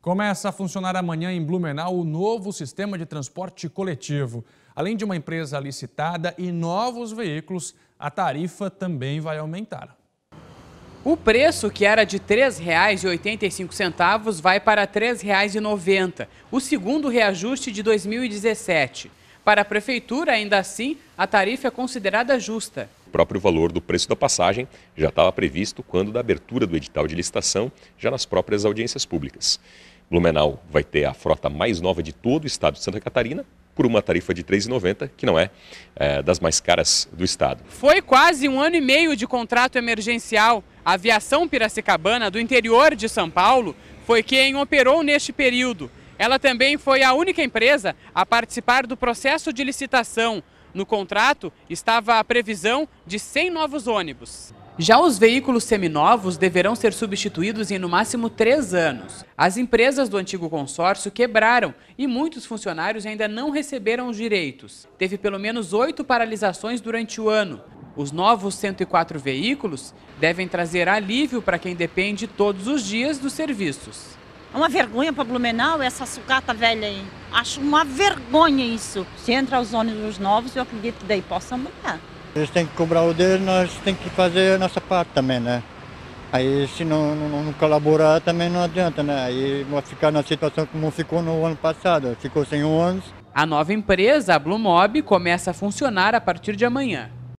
Começa a funcionar amanhã em Blumenau o novo sistema de transporte coletivo. Além de uma empresa licitada e novos veículos, a tarifa também vai aumentar. O preço, que era de R$ 3,85, vai para R$ 3,90, o segundo reajuste de 2017. Para a Prefeitura, ainda assim, a tarifa é considerada justa. O próprio valor do preço da passagem já estava previsto quando da abertura do edital de licitação, já nas próprias audiências públicas. Blumenau vai ter a frota mais nova de todo o estado de Santa Catarina, por uma tarifa de R$ 3,90, que não é, é, das mais caras do estado. Foi quase um ano e meio de contrato emergencial. A aviação piracicabana do interior de São Paulo foi quem operou neste período. Ela também foi a única empresa a participar do processo de licitação. No contrato estava a previsão de 100 novos ônibus. Já os veículos seminovos deverão ser substituídos em no máximo três anos. As empresas do antigo consórcio quebraram e muitos funcionários ainda não receberam os direitos. Teve pelo menos oito paralisações durante o ano. Os novos 104 veículos devem trazer alívio para quem depende todos os dias dos serviços. É uma vergonha para Blumenau essa sucata velha aí. Acho uma vergonha isso. Se entra os ônibus novos, eu acredito que daí possa mudar. Eles têm que cobrar o deles, nós temos que fazer a nossa parte também, né? Aí se não, não, não, colaborar também não adianta, né? Aí vai ficar na situação como ficou no ano passado, ficou sem ônibus. A nova empresa, a Blumob, começa a funcionar a partir de amanhã.